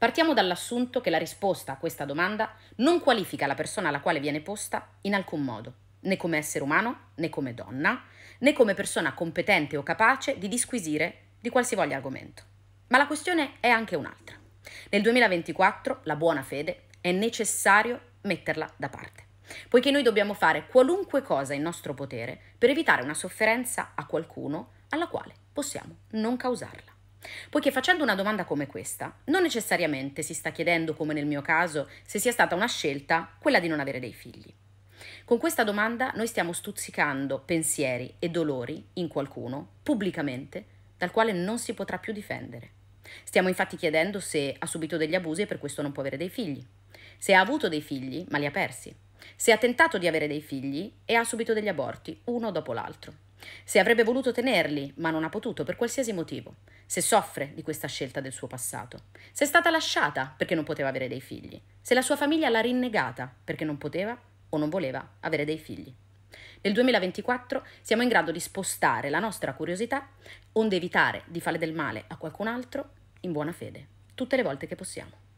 Partiamo dall'assunto che la risposta a questa domanda non qualifica la persona alla quale viene posta in alcun modo, né come essere umano, né come donna, né come persona competente o capace di disquisire di qualsivoglia argomento. Ma la questione è anche un'altra. Nel 2024 la buona fede è necessario metterla da parte, poiché noi dobbiamo fare qualunque cosa in nostro potere per evitare una sofferenza a qualcuno alla quale possiamo non causarla. Poiché facendo una domanda come questa, non necessariamente si sta chiedendo, come nel mio caso, se sia stata una scelta quella di non avere dei figli. Con questa domanda noi stiamo stuzzicando pensieri e dolori in qualcuno, pubblicamente, dal quale non si potrà più difendere. Stiamo infatti chiedendo se ha subito degli abusi e per questo non può avere dei figli, se ha avuto dei figli ma li ha persi, se ha tentato di avere dei figli e ha subito degli aborti, uno dopo l'altro. Se avrebbe voluto tenerli, ma non ha potuto per qualsiasi motivo. Se soffre di questa scelta del suo passato. Se è stata lasciata perché non poteva avere dei figli. Se la sua famiglia l'ha rinnegata perché non poteva o non voleva avere dei figli. Nel 2024 siamo in grado di spostare la nostra curiosità onde evitare di fare del male a qualcun altro in buona fede, tutte le volte che possiamo.